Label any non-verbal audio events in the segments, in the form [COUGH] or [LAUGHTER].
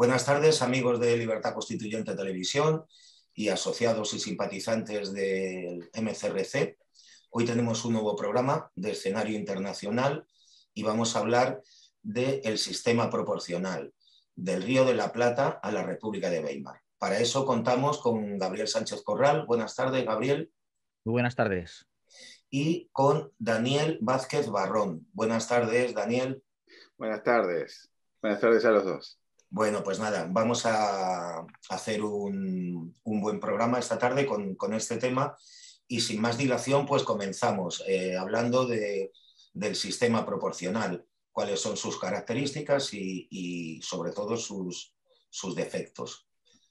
Buenas tardes, amigos de Libertad Constituyente Televisión y asociados y simpatizantes del MCRC. Hoy tenemos un nuevo programa de escenario internacional y vamos a hablar del sistema proporcional del Río de la Plata a la República de Weimar. Para eso contamos con Gabriel Sánchez Corral. Buenas tardes, Gabriel. Muy buenas tardes. Y con Daniel Vázquez Barrón. Buenas tardes, Daniel. Buenas tardes. Buenas tardes a los dos. Bueno, pues nada, vamos a hacer un, buen programa esta tarde con, este tema y sin más dilación, pues comenzamos eh, hablando de, del sistema proporcional, cuáles son sus características y, sobre todo sus, defectos.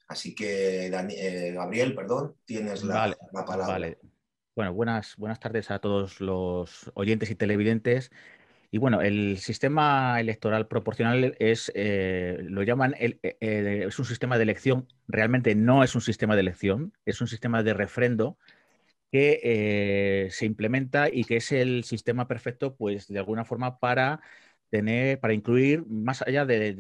Así que, eh, Gabriel, perdón, tienes la, palabra. Bueno, buenas, buenas tardes a todos los oyentes y televidentes y bueno, el sistema electoral proporcional es, eh, lo llaman, e, e, es un sistema de elección, realmente no es un sistema de elección, es un sistema de refrendo que eh, se implementa y que es el sistema perfecto, pues de alguna forma, para tener, para incluir, más allá de,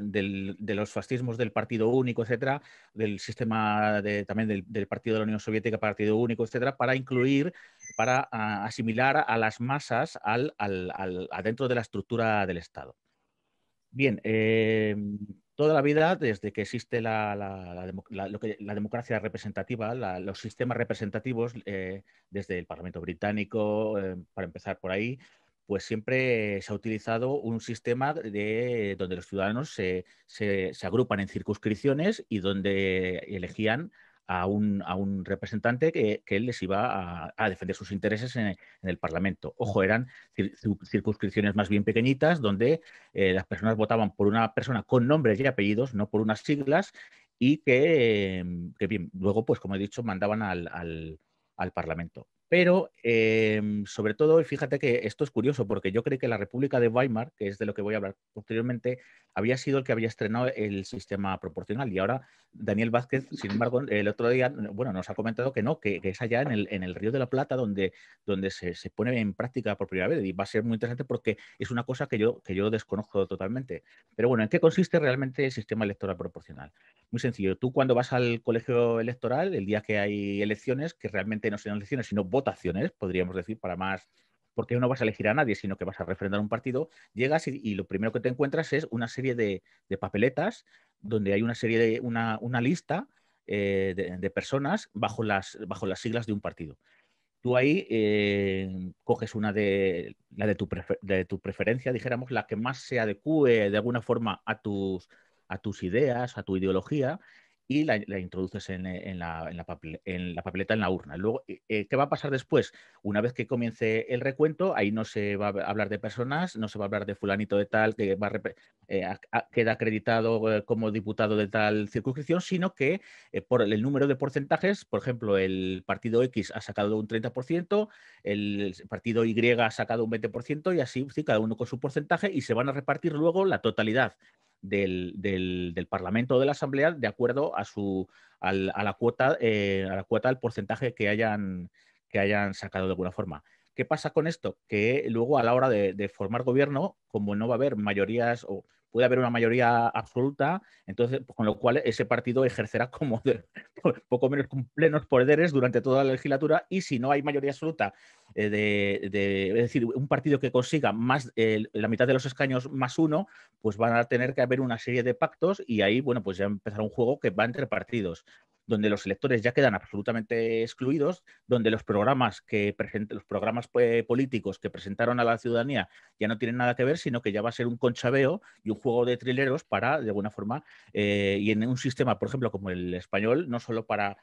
los fascismos del Partido Único, etcétera, del sistema también del, Partido de la Unión Soviética, Partido Único, etcétera, para incluir, para ah, asimilar a las masas al, al, al, adentro de la estructura del Estado. Bien, eh, toda la vida, desde que existe la, la, democracia representativa, los sistemas representativos, eh, desde el Parlamento Británico, eh, para empezar por ahí, pues siempre se ha utilizado un sistema de, donde los ciudadanos se, agrupan en circunscripciones y donde elegían a un, representante que, les iba a, defender sus intereses en, el Parlamento. Ojo, eran circunscripciones más bien pequeñitas donde eh, las personas votaban por una persona con nombres y apellidos, no por unas siglas, y que, em, bien, luego, pues como he dicho, mandaban al Parlamento. Pero em, sobre todo, y fíjate que esto es curioso, porque yo creo que la República de Weimar, que es de lo que voy a hablar posteriormente, había sido el que había estrenado el sistema proporcional. Y ahora Daniel Vázquez, sin embargo, el otro día, bueno, nos ha comentado que no, que, es allá en el, Río de la Plata donde, donde se, pone en práctica por primera vez. Y va a ser muy interesante porque es una cosa que yo, que yo desconozco totalmente. Pero bueno, ¿en qué consiste realmente el sistema electoral proporcional? Muy sencillo. Tú cuando vas al colegio electoral, el día que hay elecciones, que realmente no son elecciones, sino votaciones, podríamos decir, para más porque no vas a elegir a nadie, sino que vas a refrendar un partido, llegas y, lo primero que te encuentras es una serie de, papeletas donde hay una serie de una, lista eh, de, personas bajo las, bajo las siglas de un partido. Tú ahí eh, coges una de la de tu, de tu, preferencia, dijéramos, la que más se adecue de alguna forma a tus, a tus ideas, a tu ideología, y la, introduces eh, en, la, papeleta, en la urna. Luego, eh, eh, ¿qué va a pasar después? Una vez que comience el recuento, ahí no se va a hablar de personas, no se va a hablar de fulanito de tal que va queda acreditado como diputado de tal circunscripción, sino que por el número de porcentajes, por ejemplo, el partido X ha sacado un 30%, el partido Y ha sacado un 20% y así, sí, cada uno con su porcentaje y se van a repartir luego la totalidad del, del, Parlamento o de la Asamblea de acuerdo a, su, eh, a, la cuota, al a la cuota porcentaje que hayan, que hayan sacado de alguna forma. ¿Qué pasa con esto? Que luego a la hora de, de formar gobierno, como no va a haber mayorías o puede haber una mayoría absoluta, entonces, pues, con lo cual ese partido ejercerá como de, [LAUGHS] poco menos con plenos poderes durante toda la legislatura y si no hay mayoría absoluta, eh, de, es decir, un partido que consiga más la mitad de los escaños más uno, pues van a tener que haber una serie de pactos y ahí, bueno, pues ya empezará un juego que va entre partidos donde los electores ya quedan absolutamente excluidos, donde los programas, que los programas pues, políticos que presentaron a la ciudadanía ya no tienen nada que ver, sino que ya va a ser un conchabeo y un juego de trileros para, de alguna forma, eh, y en un sistema, por ejemplo, como el español, no solo para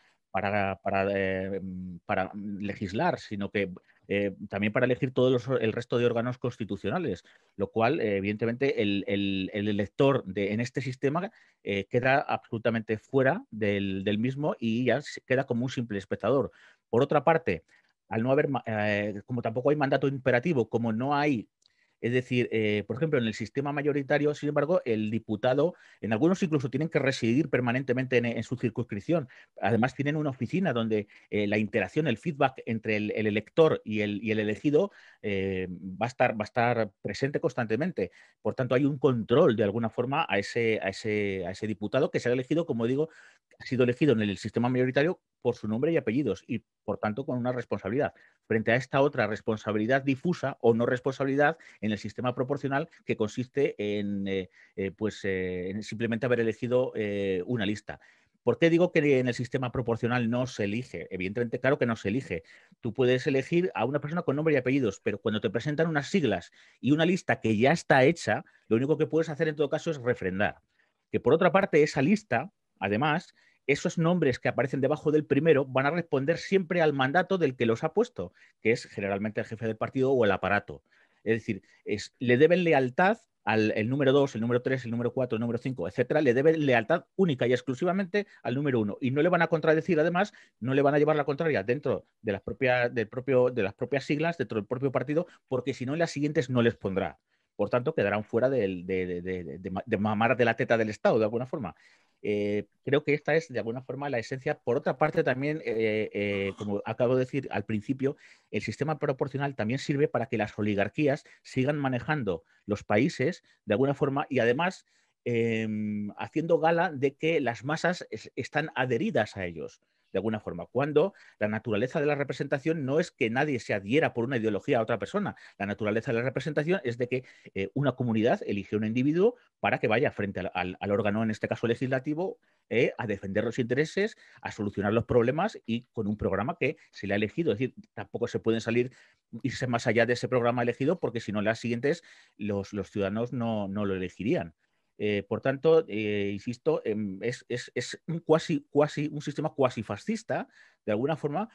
eh, mm, para, legislar, sino que eh, también para elegir todo el resto de órganos constitucionales, lo cual, eh, evidentemente, el, elector en este sistema queda absolutamente fuera del, mismo y ya queda como un simple espectador. Por otra parte, al no haber, como tampoco hay mandato imperativo, como no hay es decir, eh, por ejemplo, en el sistema mayoritario, sin embargo, el diputado, en algunos incluso tienen que residir permanentemente en, su circunscripción. Además, tienen una oficina donde eh, la interacción, el feedback entre el, elector y el, elegido eh, va, a estar, presente constantemente. Por tanto, hay un control de alguna forma a ese, a ese, a ese diputado que se ha elegido, como digo, ha sido elegido en el sistema mayoritario por su nombre y apellidos y, por tanto, con una responsabilidad, frente a esta otra responsabilidad difusa o no responsabilidad en el sistema proporcional que consiste en, eh, eh, pues, eh, en simplemente haber elegido una lista. ¿Por qué digo que en el sistema proporcional no se elige? Evidentemente, claro que no se elige. Tú puedes elegir a una persona con nombre y apellidos, pero cuando te presentan unas siglas y una lista que ya está hecha, lo único que puedes hacer en todo caso es refrendar. Que por otra parte, esa lista, además, esos nombres que aparecen debajo del primero van a responder siempre al mandato del que los ha puesto, que es generalmente el jefe del partido o el aparato. Es decir, le deben lealtad al número 2, el número 3, el número 4, el número 5, etcétera, le deben lealtad única y exclusivamente al número 1. Y no le van a contradecir, además, no le van a llevar la contraria dentro de las propias, del propio, de las propias siglas, dentro del propio partido, porque si no, en las siguientes no les pondrá. Por tanto, quedarán fuera de mamar de la teta del Estado, de alguna forma. Eh, creo que esta es de alguna forma la esencia. Por otra parte, también, eh, eh, como acabo de decir al principio, el sistema proporcional también sirve para que las oligarquías sigan manejando los países de alguna forma y además em, haciendo gala de que las masas están adheridas a ellos de alguna forma, cuando la naturaleza de la representación no es que nadie se adhiera por una ideología a otra persona, la naturaleza de la representación es de que eh, una comunidad elige un individuo para que vaya frente al, órgano, en este caso legislativo, eh, a defender los intereses, a solucionar los problemas y con un programa que se le ha elegido. Es decir, tampoco se pueden salir, irse más allá de ese programa elegido porque si no, las siguientes los, ciudadanos no lo elegirían. Eh, por tanto, eh, insisto, em, es, un, un sistema cuasi fascista, de alguna forma,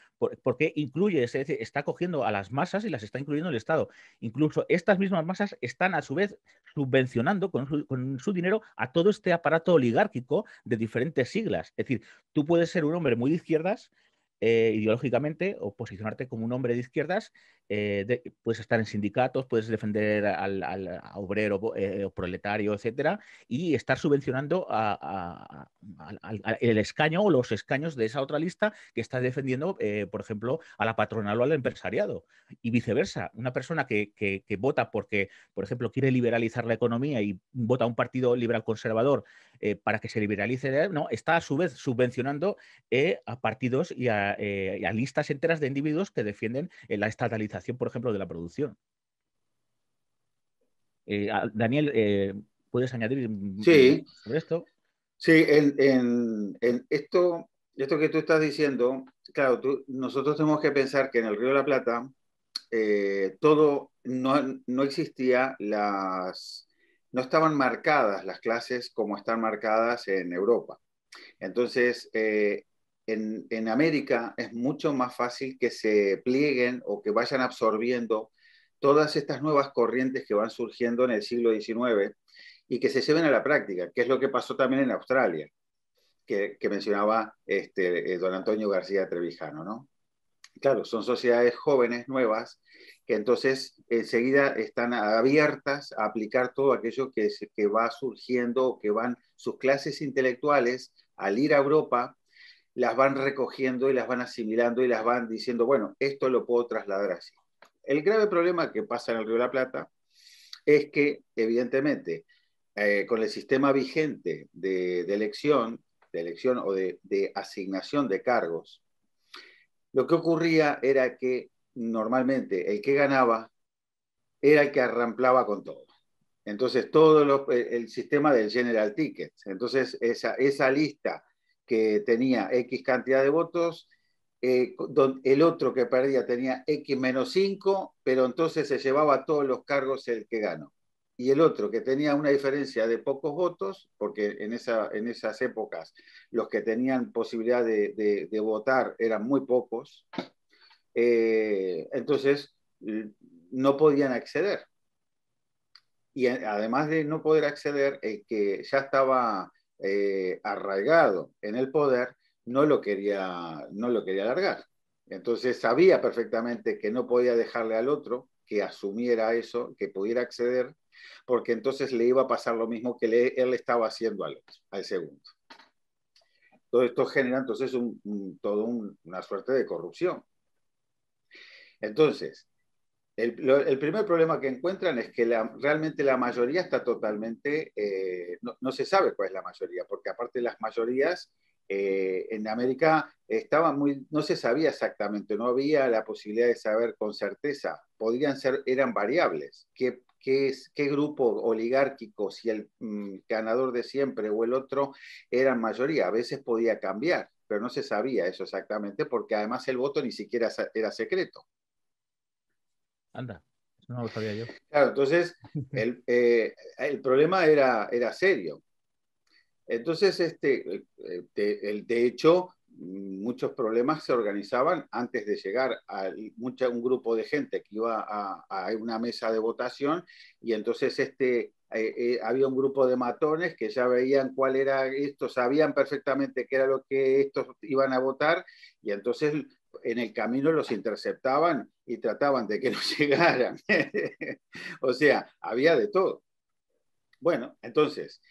porque incluye, es decir, está cogiendo a las masas y las está incluyendo el Estado. Incluso estas mismas masas están a su vez subvencionando con su, con su dinero a todo este aparato oligárquico de diferentes siglas. Es decir, tú puedes ser un hombre muy de izquierdas eh, ideológicamente o posicionarte como un hombre de izquierdas, eh, puedes estar en sindicatos, puedes defender al, obrero eh, o proletario, etcétera, y estar subvencionando a, el escaño o los escaños de esa otra lista que está defendiendo, por ejemplo, a la patronal o al empresariado, y viceversa. Una persona que, vota porque, por ejemplo, quiere liberalizar la economía y vota a un partido liberal conservador para que se liberalice, no, está a su vez subvencionando a partidos y a eh, listas enteras de individuos que defienden eh, la estatalización, por ejemplo, de la producción. Eh, Daniel, ¿puedes añadir mm, sí. sobre esto? Sí, en, esto, esto que tú estás diciendo, claro, nosotros tenemos que pensar que en el Río de la Plata todo no, existía las no estaban marcadas las clases como están marcadas en Europa. Entonces, en, América es mucho más fácil que se plieguen o que vayan absorbiendo todas estas nuevas corrientes que van surgiendo en el siglo XIX y que se lleven a la práctica, que es lo que pasó también en Australia, que, mencionaba este, eh, don Antonio García Trevijano. ¿no? Claro, son sociedades jóvenes, nuevas, que entonces enseguida están abiertas a aplicar todo aquello que, que va surgiendo, que van sus clases intelectuales al ir a Europa las van recogiendo y las van asimilando y las van diciendo, bueno, esto lo puedo trasladar así. El grave problema que pasa en el Río de la Plata es que, evidentemente, eh, con el sistema vigente de, elección, de elección o de, asignación de cargos, lo que ocurría era que normalmente el que ganaba era el que arramplaba con todo. Entonces, todo el, sistema del general ticket. Entonces, esa, esa lista que tenía X cantidad de votos, eh, el otro que perdía tenía X menos 5, pero entonces se llevaba todos los cargos el que ganó. Y el otro que tenía una diferencia de pocos votos, porque en, esas épocas los que tenían posibilidad de, votar eran muy pocos, eh, entonces no podían acceder. Y además de no poder acceder, el que ya estaba eh, arraigado en el poder, no lo quería, no lo quería alargar. Entonces sabía perfectamente que no podía dejarle al otro que asumiera eso, que pudiera acceder, porque entonces le iba a pasar lo mismo que él estaba haciendo al al segundo. Todo esto genera entonces un, todo una suerte de corrupción. Entonces, el, primer problema que encuentran es que realmente la mayoría está totalmente, eh, no, se sabe cuál es la mayoría, porque aparte las mayorías eh, en América estaban muy, no se sabía exactamente, no había la posibilidad de saber con certeza, podían ser, eran variables, qué, grupo oligárquico, si el mm, ganador de siempre o el otro eran mayoría, a veces podía cambiar, pero no se sabía eso exactamente, porque además el voto ni siquiera era secreto. Anda, eso no lo sabía yo. Claro, entonces el, [LAUGHS] eh, el problema era, era serio. Entonces, este, eh, de, de, hecho, muchos problemas se organizaban antes de llegar a mucha, un grupo de gente que iba a, una mesa de votación y entonces este, eh, había un grupo de matones que ya veían cuál era esto, sabían perfectamente qué era lo que estos iban a votar y entonces en el camino los interceptaban y trataban de que no [LAUGHS] llegaran. o sea, había de todo. Bueno, entonces,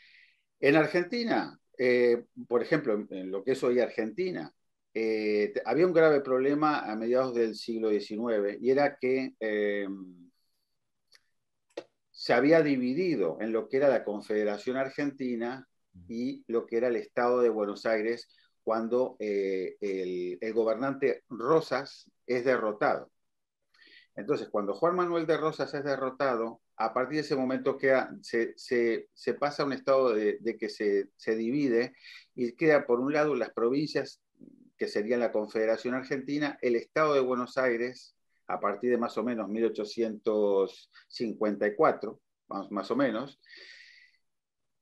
en Argentina, eh, por ejemplo, en lo que es hoy Argentina, eh, había un grave problema a mediados del siglo XIX y era que em, se había dividido en lo que era la Confederación Argentina y lo que era el Estado de Buenos Aires cuando eh, el, gobernante Rosas es derrotado. Entonces, cuando Juan Manuel de Rosas es derrotado, a partir de ese momento se, pasa a un estado de, que se, divide y queda, por un lado, las provincias que serían la Confederación Argentina, el Estado de Buenos Aires, a partir de más o menos 1854, más, más o menos,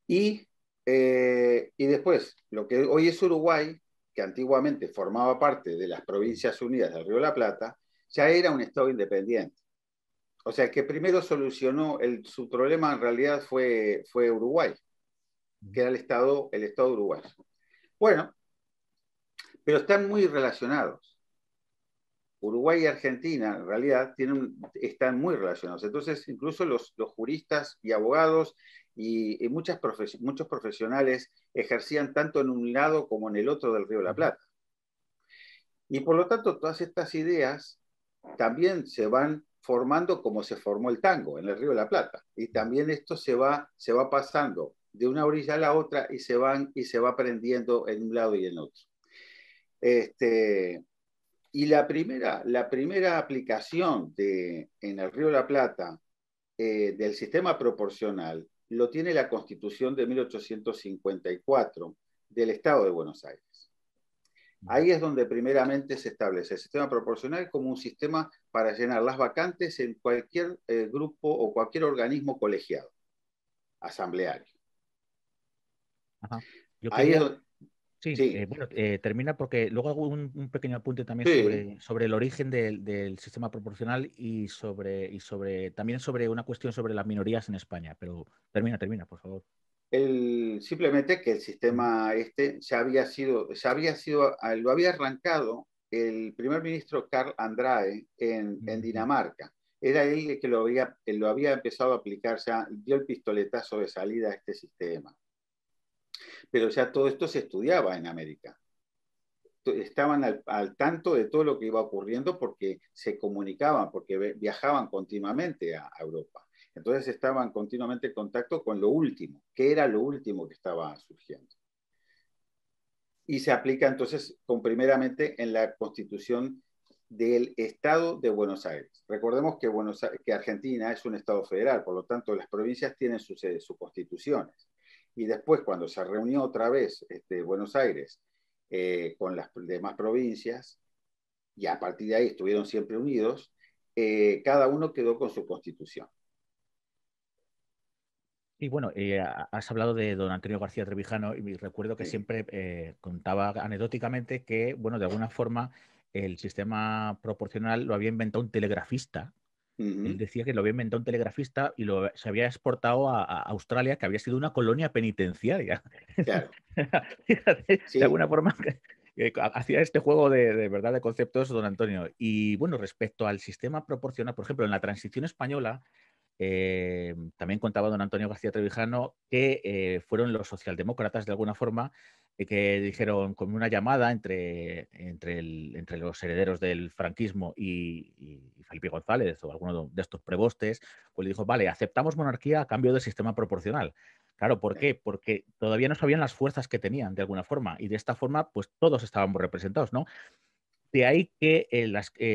y eh, y después, lo que hoy es Uruguay, que antiguamente formaba parte de las provincias unidas del Río de la Plata, ya era un Estado independiente. O sea, que primero solucionó su problema en realidad fue, fue Uruguay, que era el Estado, el Estado uruguayo. Bueno, pero están muy relacionados. Uruguay y Argentina, en realidad, están muy relacionados. Entonces, incluso los, los juristas y abogados y, muchas muchos profesionales ejercían tanto en un lado como en el otro del Río de la Plata. Y por lo tanto, todas estas ideas también se van formando como se formó el tango en el Río de la Plata. Y también esto se va, se va pasando de una orilla a la otra y se, van, y se va aprendiendo en un lado y en otro. Este, y la primera, la primera aplicación de, en el Río de la Plata eh, del sistema proporcional lo tiene la Constitución de 1854 del Estado de Buenos Aires. Ahí es donde primeramente se establece el sistema proporcional como un sistema para llenar las vacantes en cualquier eh, grupo o cualquier organismo colegiado, asambleario. Ahí Sí, eh, bueno, eh, termina porque luego hago un, pequeño apunte también sobre, el origen del, sistema proporcional y sobre y sobre también sobre una cuestión sobre las minorías en España. Pero termina, termina, por favor. simplemente que el sistema este ya había sido, se había sido, lo había arrancado el primer ministro Carl Andrade en, Dinamarca. Era él el que lo había, lo había empezado a aplicar, ya dio el pistoletazo de salida a este sistema. Pero ya todo esto se estudiaba en América. Estaban al, tanto de todo lo que iba ocurriendo porque se comunicaban, porque viajaban continuamente a, Europa. Entonces estaban continuamente en contacto con lo último, que era lo último que estaba surgiendo. Y se aplica entonces con, primeramente en la constitución del Estado de Buenos Aires. Recordemos que, Buenos que Argentina es un Estado federal, por lo tanto las provincias tienen sus eh, constituciones y después cuando se reunió otra vez este, Buenos Aires eh, con las demás provincias, y a partir de ahí estuvieron siempre unidos, eh, cada uno quedó con su constitución. Y bueno, eh, has hablado de don Antonio García Trevijano y me recuerdo que siempre contaba anecdóticamente que, bueno, de alguna forma el sistema proporcional lo había inventado un telegrafista él decía que lo había inventado un telegrafista y lo, se había exportado a, Australia, que había sido una colonia penitenciaria. [LAUGHS] de, alguna forma, [LAUGHS] hacía este juego de, verdad de conceptos, don Antonio. Y bueno, respecto al sistema proporcional, por ejemplo, en la transición española, eh, también contaba don Antonio García Trevijano que eh, fueron los socialdemócratas, de alguna forma, que dijeron con una llamada entre, entre, los herederos del franquismo y, Felipe González o alguno de estos prebostes, pues le dijo, vale, aceptamos monarquía a cambio del sistema proporcional. Claro, ¿por qué? Porque todavía no sabían las fuerzas que tenían de alguna forma y de esta forma pues todos estábamos representados, ¿no? De ahí que eh,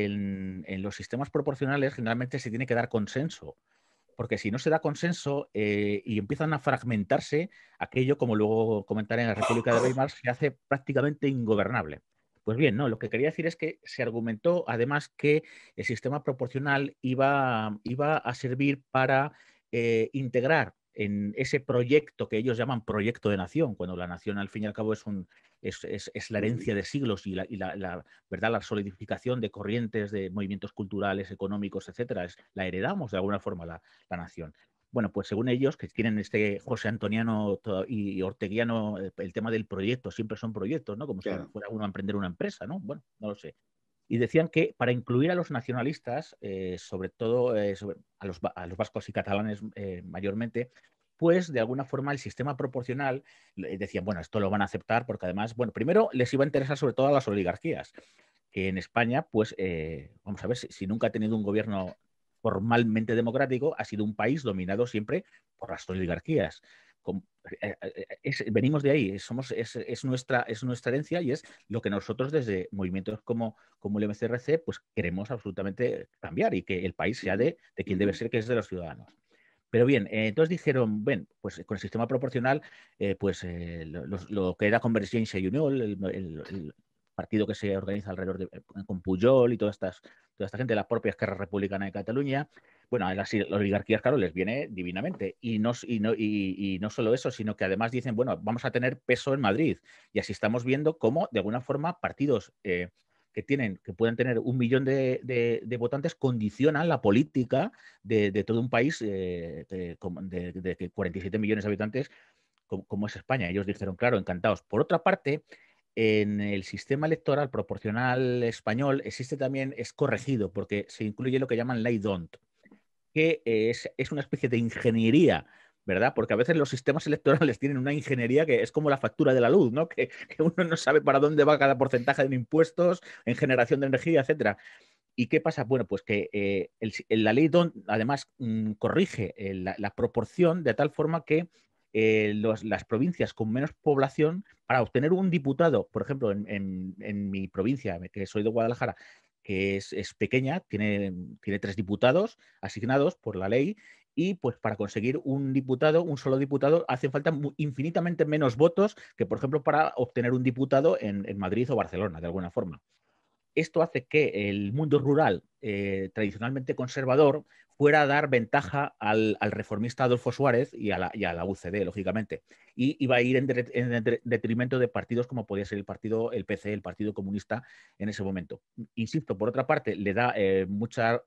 en los sistemas proporcionales generalmente se tiene que dar consenso porque si no se da consenso eh, y empiezan a fragmentarse, aquello, como luego comentaré en la República de Weimar, se hace prácticamente ingobernable. Pues bien, no, lo que quería decir es que se argumentó además que el sistema proporcional iba, iba a servir para eh, integrar en ese proyecto que ellos llaman proyecto de nación, cuando la nación al fin y al cabo es, un, es, la herencia de siglos y, la, y la, ¿verdad? la solidificación de corrientes, de movimientos culturales, económicos, etcétera, es, la heredamos de alguna forma la, nación. Bueno, pues según ellos, que tienen este José Antoniano y Orteguiano, eh, el tema del proyecto, siempre son proyectos, ¿no? Como si fuera uno a emprender una empresa, ¿no? Bueno, no lo sé y decían que para incluir a los nacionalistas, eh, sobre todo eh, a, los, a, los, vascos y catalanes eh, mayormente, pues de alguna forma el sistema proporcional decían, bueno, esto lo van a aceptar porque además, bueno, primero les iba a interesar sobre todo a las oligarquías, que en España, pues, vamos a ver, si nunca ha tenido un gobierno formalmente democrático, ha sido un país dominado siempre por las oligarquías. Eh, eh, eh, venimos de ahí, somos, es, nuestra, es nuestra herencia y es lo que nosotros desde movimientos como, como el MCRC pues queremos absolutamente cambiar y que el país sea de, de quien debe ser, que es de los ciudadanos. Pero bien, entonces dijeron, ven, pues con el sistema proporcional, pues lo, que era Convergencia y Unión, el, partido que se organiza alrededor de, eh, con Puyol y toda, estas, toda esta gente, de la propia Esquerra Republicana de Cataluña, bueno, a las oligarquías, claro, les viene divinamente. Y no, y, no, y, no solo eso, sino que además dicen, bueno, vamos a tener peso en Madrid. Y así estamos viendo cómo, de alguna forma, partidos... Eh, que tienen, que pueden tener un millón de, votantes, condicionan la política de, todo un país eh, de, 47 millones de habitantes como, es España. Ellos dijeron, claro, encantados. Por otra parte, en el sistema electoral proporcional español existe también, es corregido, porque se incluye lo que llaman ley DONT, que es, una especie de ingeniería ¿verdad? Porque a veces los sistemas [LAUGHS] electorales tienen una ingeniería que es como la factura de la luz, ¿no? Que, uno no sabe para dónde va cada porcentaje de impuestos, en generación de energía, etcétera. ¿Y qué pasa? Bueno, pues que eh, la ley DON además mm, corrige eh, la, proporción de tal forma que eh, las provincias con menos población para obtener un diputado, por ejemplo, en, en, mi provincia, que soy de Guadalajara, que es, pequeña, tiene, tres diputados asignados por la ley y pues para conseguir un diputado, un solo diputado, hacen falta infinitamente menos votos que, por ejemplo, para obtener un diputado en Madrid o Barcelona, de alguna forma. Esto hace que el mundo rural, eh, tradicionalmente conservador, fuera a dar ventaja al, reformista Adolfo Suárez y a, la, UCD, lógicamente. Y iba a ir en, detrimento de partidos como podía ser el partido, el PC, el Partido Comunista en ese momento. Insisto, por otra parte, le da eh, mucha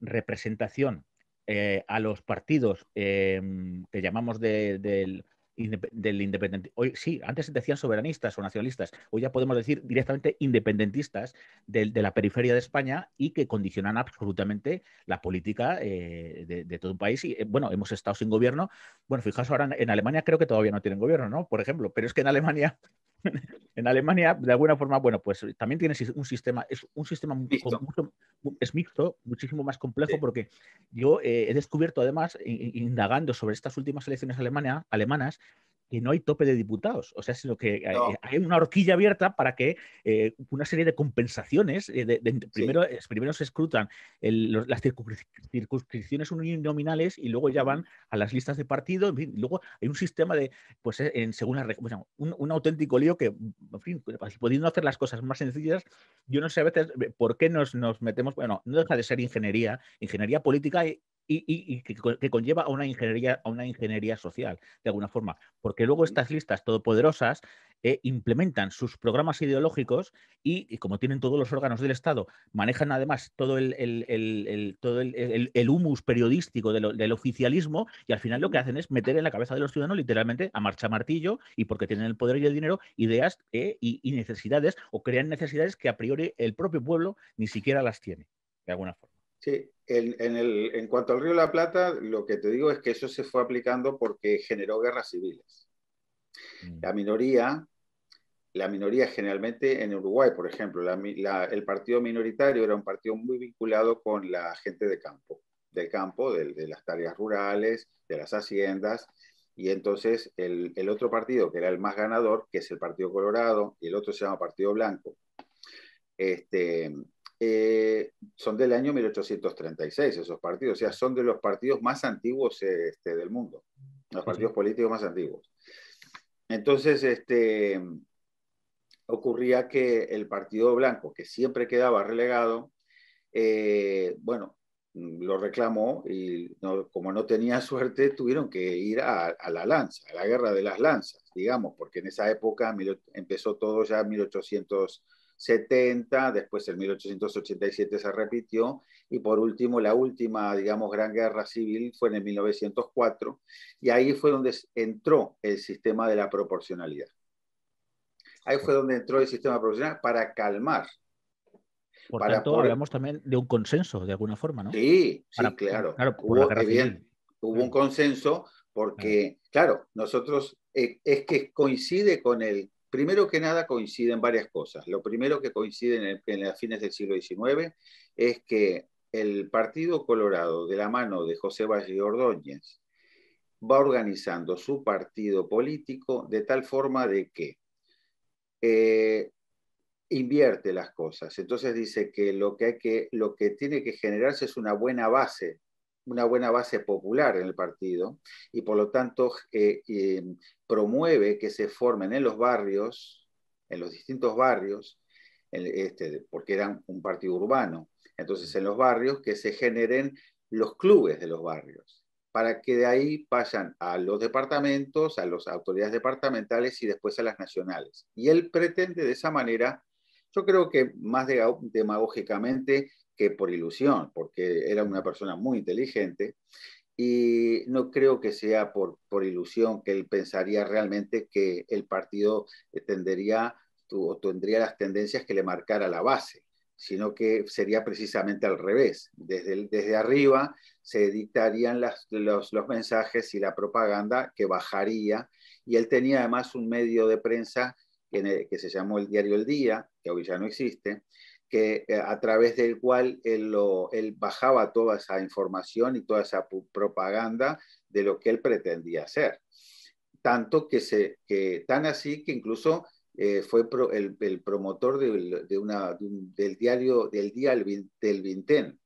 representación eh, a los partidos que llamamos del... de, del independiente Hoy, sí, antes se decían soberanistas o nacionalistas, hoy ya podemos decir directamente independentistas de, la periferia de España y que condicionan absolutamente la política eh, de, todo un país. Y eh, bueno, hemos estado sin gobierno. Bueno, fijaos ahora en, Alemania creo que todavía no tienen gobierno, ¿no? Por ejemplo, pero es que en Alemania [LAUGHS] en Alemania, de alguna forma, bueno, pues también tiene un sistema, es un sistema mixto. Mucho, es mixto, muchísimo más complejo, porque yo eh, he descubierto además, indagando sobre estas últimas elecciones alemanas, no hay tope de diputados, o sea, sino que hay, eh, una horquilla abierta para que eh, una serie de compensaciones, eh, de, primero, primero se escrutan las circunscripciones uninominales y luego ya van a las listas de partido, en fin, luego hay un sistema de, pues en, según la, región, un, auténtico lío que, en fin, pudiendo hacer las cosas más sencillas, yo no sé a veces por qué nos, nos metemos, bueno, no deja de ser ingeniería, ingeniería política y, y, que, conlleva a una, ingeniería, a una ingeniería social, de alguna forma. Porque luego estas listas todopoderosas eh, implementan sus programas ideológicos y, como tienen todos los órganos del Estado, manejan además todo el, el, el, humus periodístico del, oficialismo y al final lo que hacen es meter en la cabeza de los ciudadanos literalmente a marcha martillo y porque tienen el poder y el dinero ideas eh, y necesidades o crean necesidades que a priori el propio pueblo ni siquiera las tiene, de alguna forma. Sí, en, en, cuanto al Río de la Plata, lo que te digo es que eso se fue aplicando porque generó guerras civiles. Mm. La minoría, la minoría generalmente en Uruguay, por ejemplo, el partido minoritario era un partido muy vinculado con la gente de campo, del campo, de, las tareas rurales, de las haciendas, y entonces el, el, otro partido, que era el más ganador, que es el Partido Colorado, y el otro se llama Partido Blanco, este, eh, son del año 1836 esos partidos, o sea, son de los partidos más antiguos este, del mundo, los partidos políticos más antiguos. Entonces, este, ocurría que el Partido Blanco, que siempre quedaba relegado, eh, bueno, lo reclamó y como no tenía [LAUGHS] suerte, tuvieron que ir a, la lanza, a la guerra de las lanzas, digamos, porque en esa época empezó todo ya en 1800. 70, después el 1887 se repitió y por último la última, digamos, gran guerra civil fue en el 1904 y ahí fue donde entró el sistema de la proporcionalidad. Ahí fue donde entró el sistema proporcional para calmar. para tanto, hablamos también de un consenso, de alguna forma, ¿no? Sí, claro. claro hubo, un mm. consenso porque, claro, nosotros eh, es que coincide con el Primero que nada coinciden varias cosas. Lo primero que coincide en, los las fines del siglo XIX es que el Partido Colorado, de la mano de José Valle Ordóñez, va organizando su partido político de tal forma de que eh, invierte las cosas. Entonces dice que lo que, que lo que tiene que generarse es una buena base una buena base popular en el partido y por lo tanto eh, eh, promueve que se formen en los barrios, en los distintos barrios, este, porque eran un partido urbano, entonces mm. en los barrios que se generen los clubes de los barrios, para que de ahí vayan a los departamentos, a las autoridades departamentales y después a las nacionales. Y él pretende de esa manera, yo creo que más demagógicamente, que por ilusión, porque era una persona muy inteligente y no creo que sea por, ilusión que él pensaría realmente que el partido eh, tendería o tendría las tendencias que le marcara la base, sino que sería precisamente al revés. Desde, desde arriba se dictarían los, mensajes y la propaganda que bajaría y él tenía además un medio de prensa que, que se llamó el Diario El Día, que hoy ya no existe, que, eh, a través del cual él, lo, él bajaba toda esa información y toda esa propaganda de lo que él pretendía hacer. Tanto que se, que, tan así que incluso eh, fue el, promotor de, una, del diario del día del Vintén.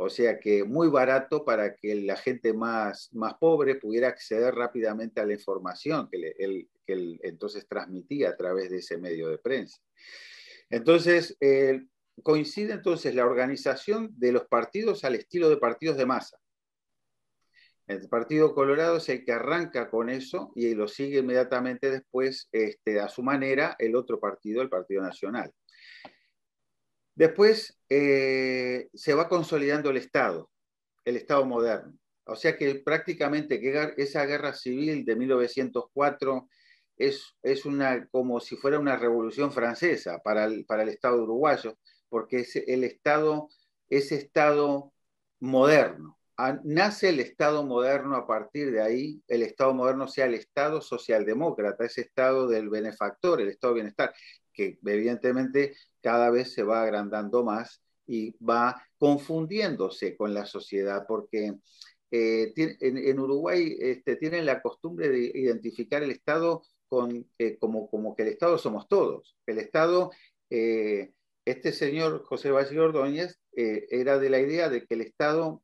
O sea que muy barato para que la gente más, más pobre pudiera acceder rápidamente a la información que, él, que él entonces transmitía a través de ese medio de prensa. Entonces, eh, coincide entonces la organización de los partidos al estilo de partidos de masa. El Partido Colorado es el que arranca con eso y lo sigue inmediatamente después, este, a su manera, el otro partido, el Partido Nacional. Después eh, se va consolidando el Estado, el Estado moderno. O sea que prácticamente esa guerra civil de 1904 es, una, como si fuera una revolución francesa para el Estado uruguayo, porque es el Estado, ese Estado moderno. Ah, nace el Estado moderno a partir de ahí, el Estado moderno sea el Estado socialdemócrata, ese Estado del benefactor, el Estado de bienestar, que evidentemente cada vez se va agrandando más y va confundiéndose con la sociedad, porque eh, en, Uruguay este, tienen la costumbre de identificar el Estado con, eh, como, como que el Estado somos todos. El Estado eh, este señor José Valle Ordóñez eh, era de la idea de que el Estado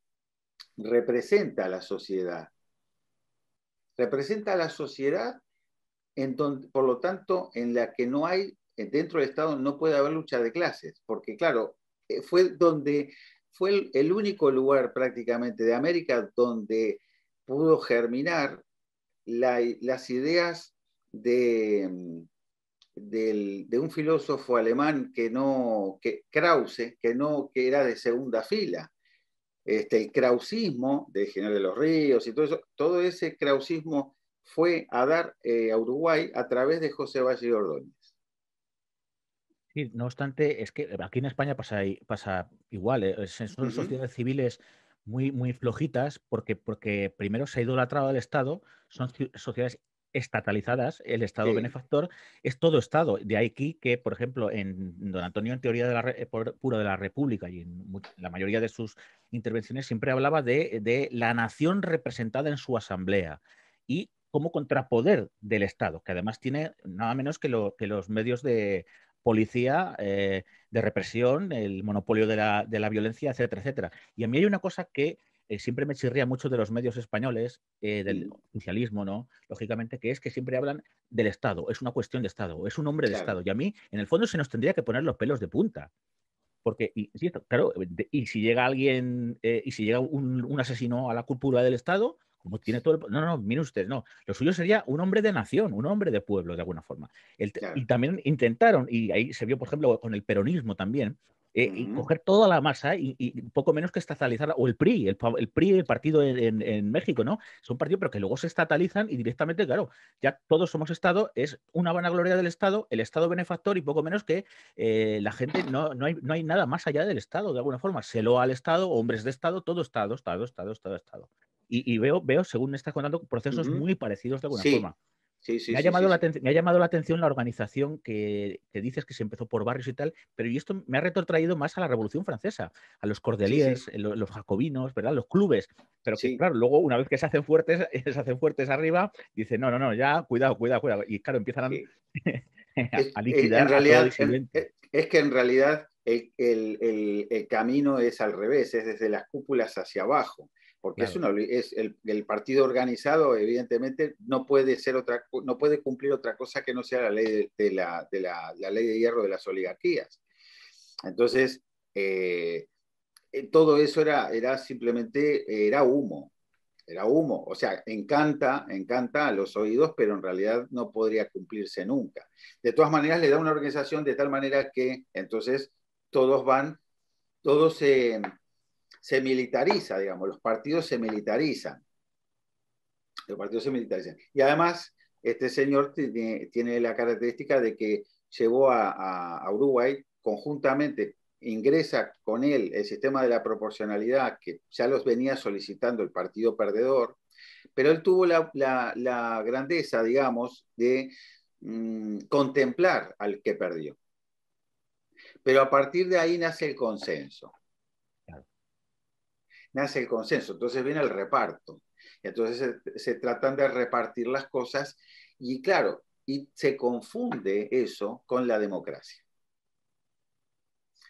representa a la sociedad. Representa a la sociedad, por lo tanto, en la que no hay, dentro del Estado no puede haber lucha de clases, porque claro, eh, fue donde fue el, único lugar prácticamente de América donde pudo germinar las ideas de, mm, del, de un filósofo alemán que no, que Krause, que no, que era de segunda fila. Este, el krausismo de General de los Ríos y todo eso, todo ese krausismo fue a dar eh, a Uruguay a través de José Valle Ordóñez. Sí, no obstante, es que aquí en España pasa, pasa igual, eh, son sociedades civiles muy, muy flojitas porque, porque primero se ha idolatrado al Estado, son sociedades estatalizadas, el Estado benefactor es todo Estado. De aquí que, por ejemplo, en Don Antonio, en teoría de la, eh, pura de la República y en la mayoría de sus intervenciones, siempre hablaba de, la nación representada en su asamblea y como contrapoder del Estado, que además tiene nada menos que, los medios de, policía, eh, de represión, el monopolio de la, de la, violencia, etcétera, etcétera. Y a mí hay una cosa que eh, siempre me chirría mucho de los medios españoles, eh, del mm. oficialismo, ¿no? Lógicamente, que es que siempre hablan del Estado, es una cuestión de Estado, es un hombre de Estado. Y a mí, en el fondo, se nos tendría que poner los pelos de punta. Porque, y, claro, eh, y si llega alguien, y si llega un, asesino a la cúpula del Estado, como tiene todo el. No, no, mire usted, no. Lo suyo sería un hombre de nación, un hombre de pueblo, de alguna forma. Y también intentaron, y ahí se vio, por ejemplo, con el peronismo también, eh, y coger toda la masa y, poco menos que estatalizarla, o el PRI, el, PRI, el partido en, México, ¿no? Son partido pero que luego se estatalizan y directamente, claro, ya todos somos Estado, es una vanagloria del Estado, el Estado benefactor y poco menos que eh, la gente, no, no, hay, nada más allá del Estado, de alguna forma, se lo al Estado, hombres de Estado, todo Estado, Estado, Estado, Estado, Estado. Y, veo, veo, según me estás contando, procesos muy parecidos de alguna forma. Sí, sí, me, ha llamado la atención la organización que, dices que se empezó por barrios y tal, pero y esto me ha retrotraído más a la Revolución Francesa, a los cordeliers, eh, los, jacobinos, ¿verdad? Los clubes. Pero que, claro, luego una vez que se hacen fuertes, [LAUGHS] se hacen fuertes arriba, dicen, no, no, no, ya, cuidado, cuidado, cuidado. Y claro, empiezan [LAUGHS] a, eh, liquidar. En realidad, eh, es que en realidad el, camino es al revés, es desde las cúpulas hacia abajo porque es, es el, partido organizado, evidentemente, no puede, ser otra, no puede cumplir otra cosa que no sea la ley de, la, de la, ley de hierro de las oligarquías. Entonces, eh, eh, todo eso era, era simplemente, era humo, era humo, o sea, encanta, encanta a los oídos, pero en realidad no podría cumplirse nunca. De todas maneras, le da una organización de tal manera que entonces todos van, todos se se militariza, digamos, los partidos se militarizan. Los partidos se militarizan. Y además, este señor tiene, la característica de que llevó a, Uruguay conjuntamente, ingresa con él el sistema de la proporcionalidad que ya los venía solicitando el partido perdedor, pero él tuvo la, grandeza, digamos, de mm, contemplar al que perdió. Pero a partir de ahí nace el consenso nace el consenso, entonces viene el reparto. entonces se, tratan de repartir las cosas y claro, y se confunde eso con la democracia.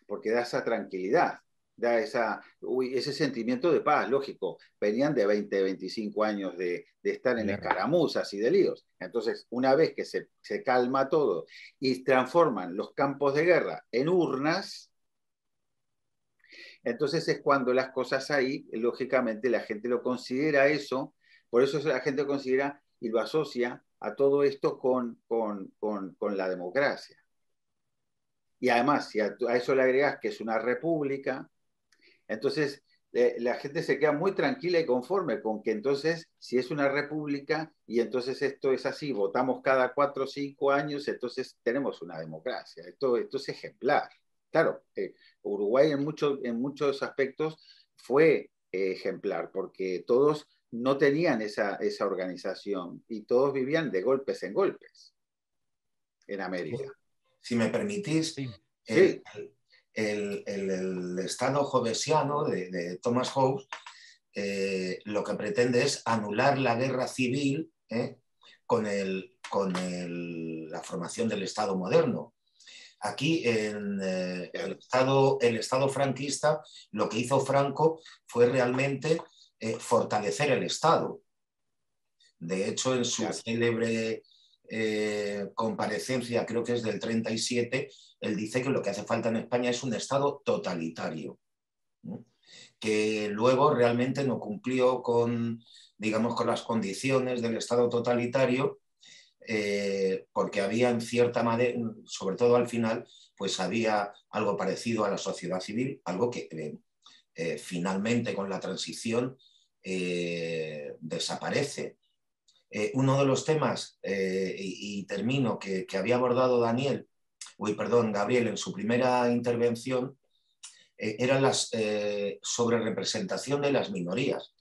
Porque da esa tranquilidad, da esa, ese sentimiento de paz, lógico. Venían de 20, 25 años de, estar en escaramuzas y de líos. Entonces, una vez que se, se calma todo y transforman los campos de guerra en urnas, entonces es cuando las cosas ahí, lógicamente la gente lo considera eso, por eso la gente lo considera y lo asocia a todo esto con, con, la democracia. Y además, si a, eso le agregas que es una república, entonces eh, la gente se queda muy tranquila y conforme con que entonces, si es una república y entonces esto es así, votamos cada cuatro o cinco años, entonces tenemos una democracia. esto es ejemplar. Claro, eh, Uruguay en, en muchos aspectos fue eh, ejemplar, porque todos no tenían esa, organización y todos vivían de golpes en golpes en América. Si me permitís, el, el, Estado jovesiano de, Thomas Hobbes eh, lo que pretende es anular la guerra civil con la formación del Estado moderno. Aquí en eh, el, estado, el Estado franquista lo que hizo Franco fue realmente eh, fortalecer el Estado. De hecho, en su célebre eh, comparecencia, creo que es del 37, él dice que lo que hace falta en España es un Estado totalitario, que luego realmente no cumplió con, digamos, con las condiciones del Estado totalitario eh, porque había en cierta manera, sobre todo al final, pues había algo parecido a la sociedad civil, algo que eh, eh, finalmente con la transición desaparece. uno de los temas, y, termino, que, que, había abordado Daniel, uy, perdón, Gabriel, en su primera intervención, eh, era la eh, sobrerepresentación de las minorías.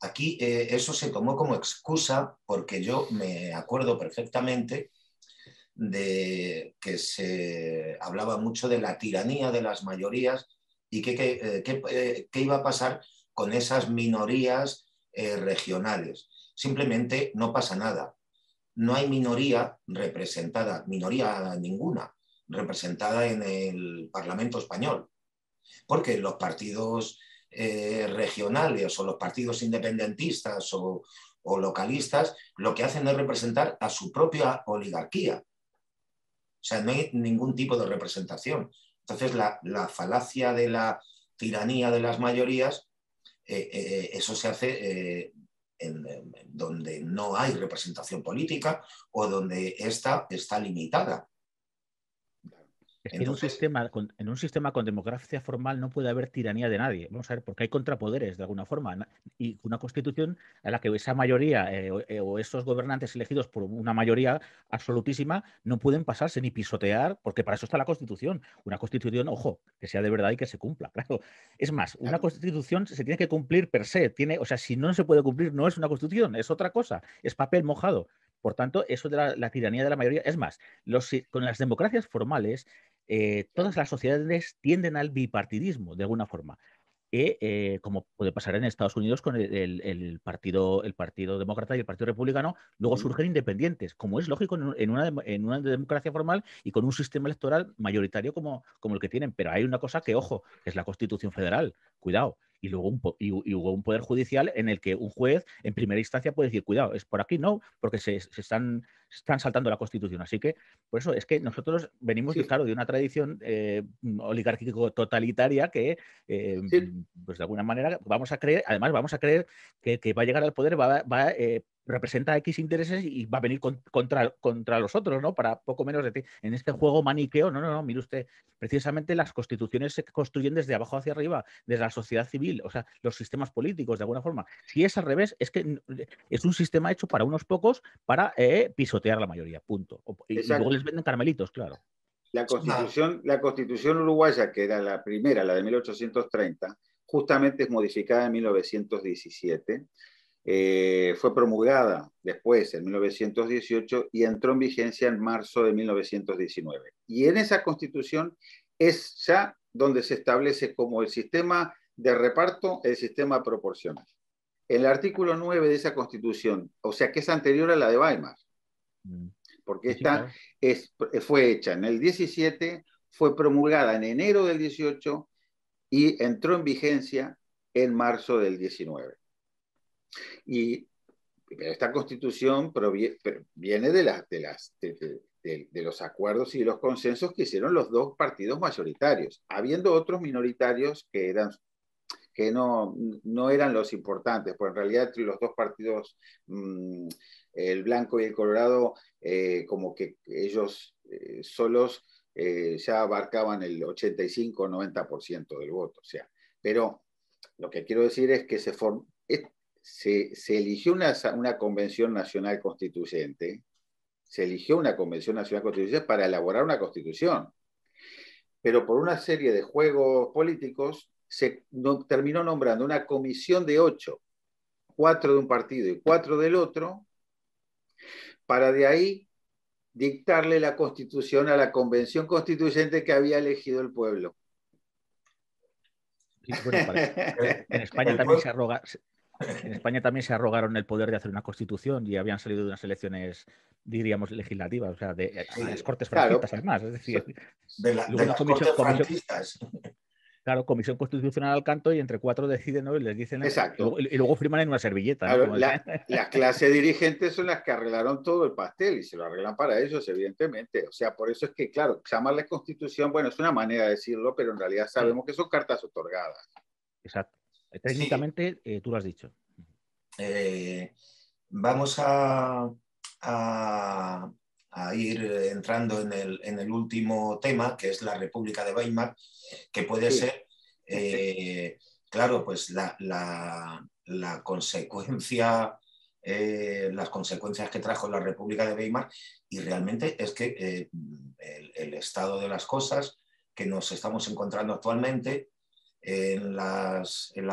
Aquí eh, eso se tomó como excusa porque yo me acuerdo perfectamente de que se hablaba mucho de la tiranía de las mayorías y qué iba a pasar con esas minorías regionales. Simplemente no pasa nada. No hay minoría representada, minoría ninguna, representada en el Parlamento español. Porque los partidos eh, regionales o los partidos independentistas o, localistas lo que hacen es representar a su propia oligarquía. O sea, no hay ningún tipo de representación. Entonces, la, falacia de la tiranía de las mayorías, eh, eh, eso se hace donde no hay representación política o donde esta está limitada. Es que en, un sistema, con, en un sistema con democracia formal no puede haber tiranía de nadie. Vamos a ver, porque hay contrapoderes de alguna forma. Y una constitución a la que esa mayoría eh, eh, o, esos gobernantes elegidos por una mayoría absolutísima no pueden pasarse ni pisotear, porque para eso está la constitución. Una constitución, ojo, que sea de verdad y que se cumpla. [LAUGHS] Claro. Es más, una constitución se tiene que cumplir per se. Tiene, o sea, si no se puede cumplir, no es una constitución, es otra cosa. Es papel mojado. Por tanto, eso de la, tiranía de la mayoría. Es más, con las democracias formales eh, todas las sociedades tienden al bipartidismo de alguna forma. Eh, como puede pasar en Estados Unidos con el, partido, el Partido Demócrata y el Partido Republicano, luego surgen independientes, como es lógico en una, en una democracia formal y con un sistema electoral mayoritario como, como el que tienen. Pero hay una cosa que, ojo, es la Constitución Federal. Cuidado, y luego un, un poder judicial en el que un juez en primera instancia puede decir, cuidado, es por aquí no, porque se, están, están saltando la Constitución. Así que, por eso es que nosotros venimos, claro, de una tradición eh, oligárquico-totalitaria que, eh, pues de alguna manera, vamos a creer, además vamos a creer que, va a llegar al poder, va, a... Eh, representa X intereses y va a venir contra, contra los otros, ¿no? Para poco menos de ti. En este juego maniqueo, no, no, no, mire usted, precisamente las constituciones se construyen desde abajo hacia arriba, desde la sociedad civil, o sea, los sistemas políticos, de alguna forma. Si es al revés, es que mm, es un sistema hecho para unos pocos para eh, pisotear la mayoría, punto. Y, luego les venden carmelitos, claro. La constitución, la constitución uruguaya, que era la primera, la de 1830, justamente es modificada en 1917 eh, fue promulgada después en 1918 y entró en vigencia en marzo de 1919. Y en esa constitución es ya donde se establece como el sistema de reparto, el sistema proporcional. El artículo 9 de esa constitución, o sea que es anterior a la de Weimar, mm. porque esta fue hecha en el 17, fue promulgada en enero del 18 y entró en vigencia en marzo del 19. Y esta constitución viene de, las, de, los acuerdos y los consensos que hicieron los dos partidos mayoritarios, habiendo otros minoritarios que, eran, que no, no eran los importantes, pues en realidad los dos partidos, mm, el blanco y el colorado, eh, como que ellos eh, solos eh, ya abarcaban el 85-90% del voto. O sea, pero lo que quiero decir es que se formó se, eligió una, convención nacional constituyente, se eligió una convención nacional constituyente para elaborar una constitución, pero por una serie de juegos políticos se terminó nombrando una comisión de ocho, cuatro de un partido y cuatro del otro, para de ahí dictarle la constitución a la convención constituyente que había elegido el pueblo. [LAUGHS] en España también se arroga, en España también se arrogaron el poder de hacer una constitución y habían salido de unas elecciones, diríamos, legislativas, o sea, de, eh, las cortes claro. además. Es decir, de, las cortes franquistas. claro, comisión constitucional al canto y entre cuatro deciden ¿no? y les dicen. Exacto. Y, luego firman en una servilleta. las clases dirigentes son las que arreglaron todo el pastel y se lo arreglan para ellos, evidentemente. O sea, por eso es que, claro, llamarle constitución, bueno, es una manera de decirlo, pero en realidad sabemos que son cartas otorgadas. Exacto. Técnicamente, eh, tú lo has dicho. Eh, vamos a, ir entrando en el, último tema, que es la República de Weimar, que puede ser, eh, claro, pues la, consecuencia, las consecuencias que trajo la República de Weimar, y realmente es que el, estado de las cosas que nos estamos encontrando actualmente en, la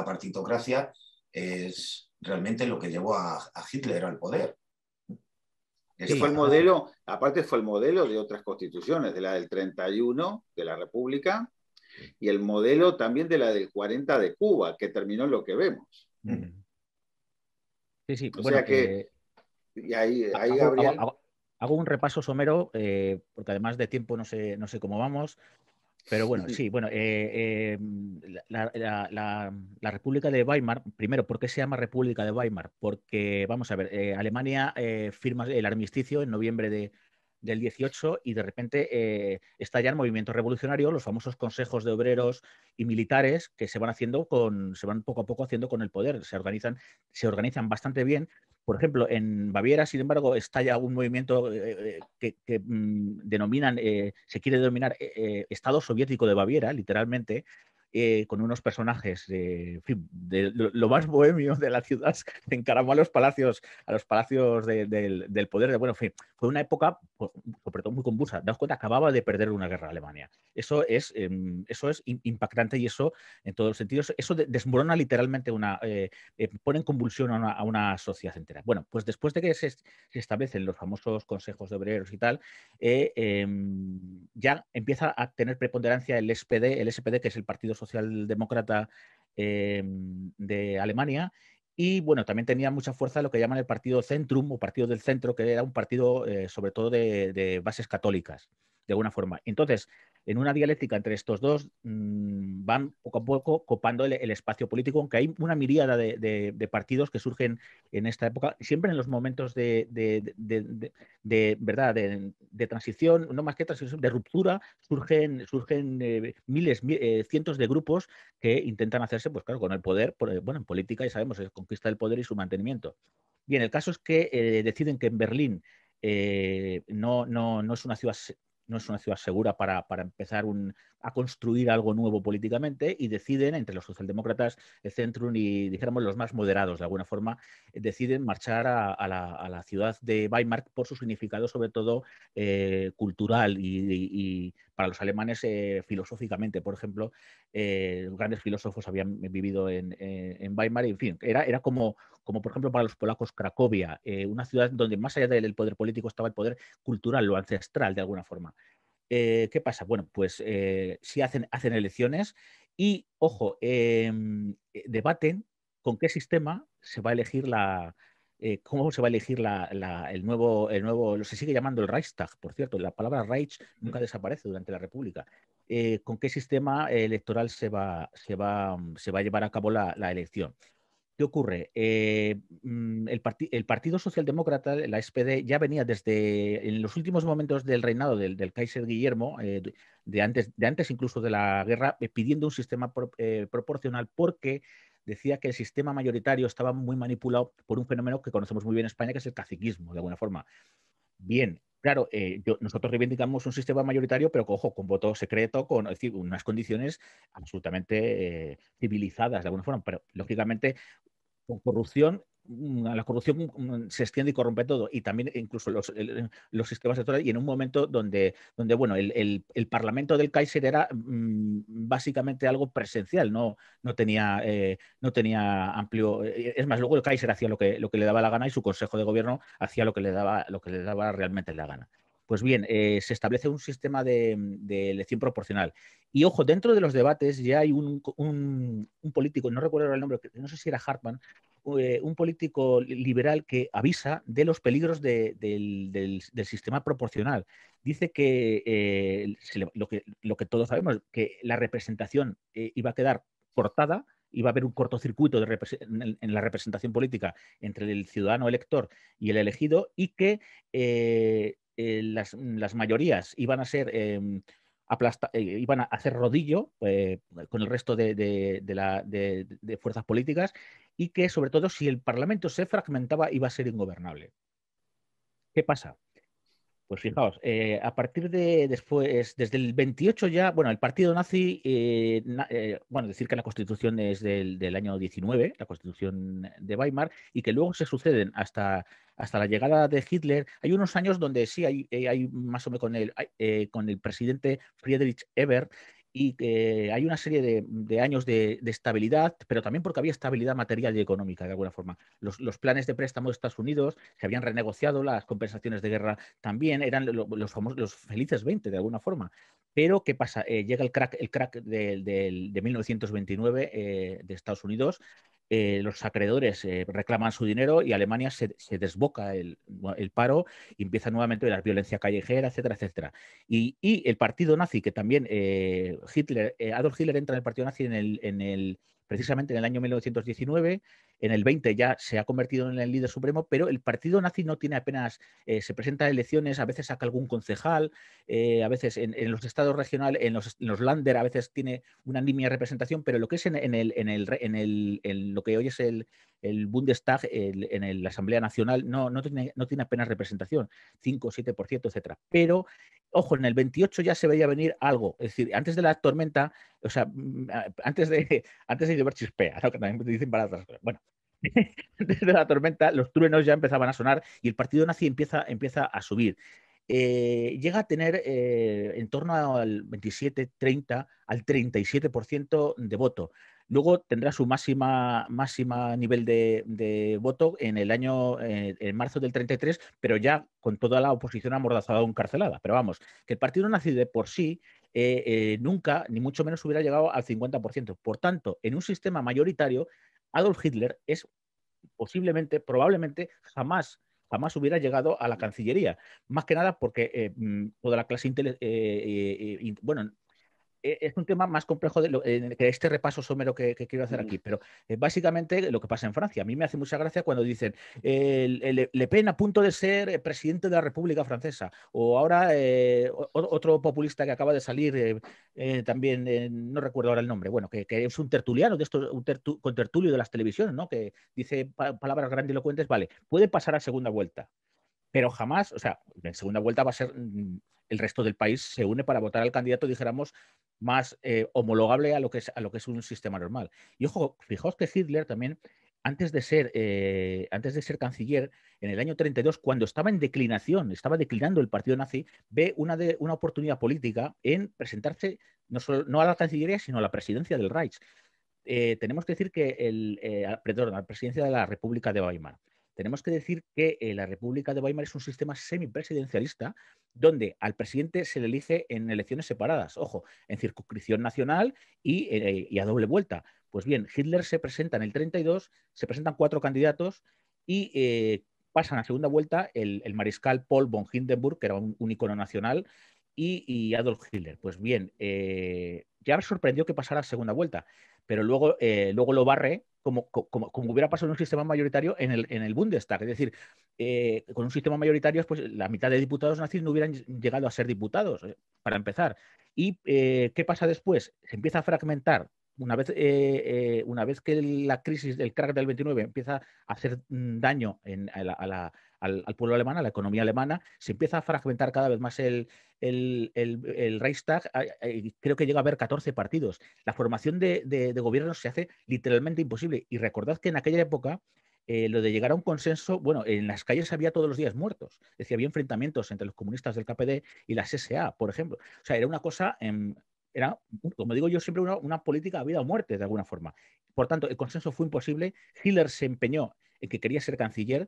partitocracia es realmente lo que llevó a, Hitler al poder. Ese fue el modelo, aparte fue el modelo de otras constituciones, de la del 31 de la República y el modelo también de la del 40 de Cuba, que terminó lo que vemos. Mm. Sí, sí, bueno, que... Eh, hago, un repaso somero, eh, porque además de tiempo no sé, no sé cómo vamos. Pero bueno, sí, bueno, eh, em, la, la, la, República de Weimar, primero, ¿por qué se llama República de Weimar? Porque, vamos a ver, eh, Alemania eh, firma el armisticio en noviembre de, del 18 y de repente eh, estalla el movimiento revolucionario, los famosos consejos de obreros y militares que se van haciendo con, se van poco a poco haciendo con el poder, se organizan, se organizan bastante bien. Por ejemplo, en Baviera, sin embargo, estalla un movimiento eh, eh, que, mm, denominan, se quiere denominar Estado Soviético de Baviera, literalmente, eh, con unos personajes, de lo, más bohemio de la ciudad, se encaramó a los palacios, a los palacios del, poder. bueno, fin, fue una época, pues, sobre todo muy convulsa. Daos cuenta, acababa de perder una guerra a Alemania. Eso es, em, eso es impactante y eso, en todos los sentidos, eso desmorona literalmente una, eh, eh, pone en convulsión a una, sociedad entera. Bueno, pues después de que se, establecen los famosos consejos de obreros y tal, em, ya empieza a tener preponderancia el SPD, el SPD que es el Partido Socialista socialdemócrata eh, de Alemania. Y bueno, también tenía mucha fuerza lo que llaman el partido Centrum o partido del centro, que era un partido eh, sobre todo de bases católicas de alguna forma. Entonces, en una dialéctica entre estos dos mm, van poco a poco copando el, espacio político, aunque hay una miríada de, partidos que surgen en esta época, siempre en los momentos de, verdad, de, transición, no más que transición, de ruptura, surgen, surgen eh, miles, eh, cientos de grupos que intentan hacerse, pues claro, con el poder, eh, bueno, en política ya sabemos, es conquista del poder y su mantenimiento. Bien, el caso es que deciden que en Berlín no, no, no, es una ciudad no es una ciudad segura para, empezar a construir algo nuevo políticamente y deciden, entre los socialdemócratas, el Centrum y, dijéramos, los más moderados, de alguna forma, deciden marchar a, la, ciudad de Weimar por su significado, sobre todo, eh, cultural y, para los alemanes eh, filosóficamente. Por ejemplo, eh, grandes filósofos habían vivido en, Weimar y, en fin, era, era como como por ejemplo para los polacos Cracovia, eh, una ciudad donde más allá del poder político estaba el poder cultural, lo ancestral de alguna forma. Eh, ¿Qué pasa? Bueno, pues eh, sí hacen, elecciones y, ojo, em, debaten con qué sistema se va a elegir la, cómo se va a elegir la, el, nuevo, el nuevo, se sigue llamando el Reichstag, por cierto, la palabra Reich mm. nunca desaparece durante la República. ¿Con qué sistema electoral se va, a llevar a cabo la elección? ¿Qué ocurre? Eh, mm, el, Partido Socialdemócrata, la SPD, ya venía desde en los últimos momentos del reinado del, Kaiser Guillermo, eh, de, antes, de antes incluso de la guerra, eh, pidiendo un sistema proporcional porque decía que el sistema mayoritario estaba muy manipulado por un fenómeno que conocemos muy bien en España, que es el caciquismo, de alguna forma. Bien, Claro, eh, yo, nosotros reivindicamos un sistema mayoritario, pero ojo, con voto secreto, con unas condiciones absolutamente eh, civilizadas de alguna forma, pero lógicamente con corrupción Mm, la corrupción mm, se extiende y corrompe todo, y también incluso los, sistemas electorales, y en un momento donde, donde bueno, el, Parlamento del Kaiser era mm, básicamente algo presencial, no, no, tenía, eh, no tenía amplio... Eh, es más, luego el Kaiser hacía lo que, lo que le daba la gana y su Consejo de Gobierno hacía lo que le daba, lo que le daba realmente la gana. Pues bien, eh, se establece un sistema de, elección proporcional. Y ojo, dentro de los debates ya hay un, político, no recuerdo el nombre, no sé si era hartmann eh, un político liberal que avisa de los peligros del, sistema proporcional. Dice eh, que, lo que, todos sabemos, que la representación eh, iba a quedar cortada, iba a haber un cortocircuito en, la representación política entre el ciudadano elector y el elegido y que mm, las, mayorías iban a ser... Em, iban a hacer rodillo con el resto de, de, fuerzas políticas y que sobre todo si el Parlamento se fragmentaba iba a ser ingobernable. ¿Qué pasa? Pues fijaos, eh, a partir de después, desde el 28 ya, bueno, el partido nazi, eh, eh, bueno, decir que la constitución es del, año 19, la constitución de Weimar, y que luego se suceden hasta, hasta la llegada de Hitler. Hay unos años donde sí hay, hay más o menos con el, con el presidente Friedrich Ebert, y hay una serie de, años de, estabilidad, pero también porque había estabilidad material y económica de alguna forma. Los, planes de préstamo de Estados Unidos que habían renegociado, las compensaciones de guerra también eran los, felices 20 de alguna forma. Pero, ¿qué pasa? Eh, llega el crack, el crack de, 1929 eh, de Estados Unidos, eh, los acreedores eh, reclaman su dinero y Alemania se, se desboca el, paro y empieza nuevamente la violencia callejera, etcétera, etcétera. Y, el partido nazi, que también eh, Hitler, Adolf Hitler entra en el partido nazi en el, en el, precisamente en el año 1919 en el 20 ya se ha convertido en el líder supremo, pero el partido nazi no tiene apenas, eh, se presenta a elecciones, a veces saca algún concejal, eh, a veces en, los estados regionales, en los, en Lander, a veces tiene una niña representación, pero lo que es en, en el, en el, el, lo que hoy es el, el Bundestag, en la Asamblea Nacional, no, no, tiene, no tiene apenas representación, 5, 7%, etcétera. Pero ojo, en el 28 ya se veía venir algo. Es decir, antes de la tormenta, o sea, mm, antes de, [LAUGHS] antes de llevar chispea, que también dicen para Bueno, [LAUGHS] desde la tormenta, los truenos ya empezaban a sonar y el partido nazi empieza, empieza a subir. Eh, llega a tener eh, en torno al 27, 30, al 37% de voto. Luego tendrá su máxima, máxima nivel de, voto en el año, eh, en marzo del 33, pero ya con toda la oposición amordazada o encarcelada. Pero vamos, que el partido nazi de por sí nunca, ni mucho menos, hubiera llegado al 50%. Por tanto, en un sistema mayoritario, Adolf Hitler es posiblemente, probablemente jamás jamás hubiera llegado a la Cancillería. Más que nada porque eh, mm, toda la clase, eh, eh, eh bueno, eh, es un tema más complejo de, eh, este repaso somero que, quiero hacer aquí, mm. pero eh, básicamente lo que pasa en Francia. A mí me hace mucha gracia cuando dicen Le, Pen a punto de ser presidente de la República Francesa, o ahora otro populista que acaba de salir, también no recuerdo ahora el nombre, bueno, que, es un tertuliano de estos, un con tertulio de las televisiones, ¿no? que dice palabras grandilocuentes, vale, puede pasar a segunda vuelta pero jamás, o sea, en segunda vuelta va a ser mm, el resto del país se une para votar al candidato, dijéramos, más eh, homologable a lo, que es, a lo que es un sistema normal. Y ojo, fijaos que Hitler también, antes de ser, eh, antes de ser canciller, en el año 32, cuando estaba en declinación, estaba declinando el partido nazi, ve una, oportunidad política en presentarse no, solo, no a la Cancillería, sino a la presidencia del Reich. Eh, tenemos que decir que el, a la presidencia de la República de Weimar tenemos que decir que eh, la República de Weimar es un sistema semipresidencialista donde al presidente se le elige en elecciones separadas, ojo, en circunscripción nacional y, eh, eh, a doble vuelta. Pues bien, Hitler se presenta en el 32, se presentan cuatro candidatos y pasan a segunda vuelta el, mariscal Paul von Hindenburg, que era un, icono nacional, y, Adolf Hitler. Pues bien, ya me sorprendió que pasara a segunda vuelta, pero luego, luego lo barre como, hubiera pasado en un sistema mayoritario en el, en el Bundestag. Es decir, eh, con un sistema mayoritario, pues la mitad de diputados nazis no hubieran llegado a ser diputados, eh, para empezar. ¿Y eh, qué pasa después? Se empieza a fragmentar. Una vez, una vez que la crisis del crack del 29 empieza a hacer mm, daño a, la, al, pueblo alemán, a la economía alemana, se empieza a fragmentar cada vez más el, el, el, Reichstag, creo que llega a haber 14 partidos. La formación de, de, gobiernos se hace literalmente imposible. Y recordad que en aquella época eh, lo de llegar a un consenso, bueno, en las calles había todos los días muertos, es decir, había enfrentamientos entre los comunistas del KPD y las SA, por ejemplo. O sea, era una cosa, em, era, como digo yo, siempre una, una, política de vida o muerte, de alguna forma. Por tanto, el consenso fue imposible. Hitler se empeñó en que quería ser canciller